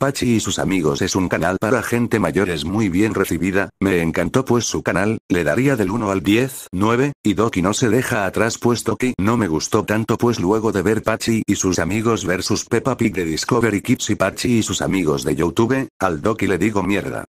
Pachi y sus amigos es un canal para gente mayor es muy bien recibida, me encantó pues su canal, le daría del 1 al 10, 9, y Doki no se deja atrás puesto que no me gustó tanto pues luego de ver Pachi y sus amigos versus Peppa Pig de Discovery Kids y Pachi y sus amigos de Youtube, al Doki le digo mierda.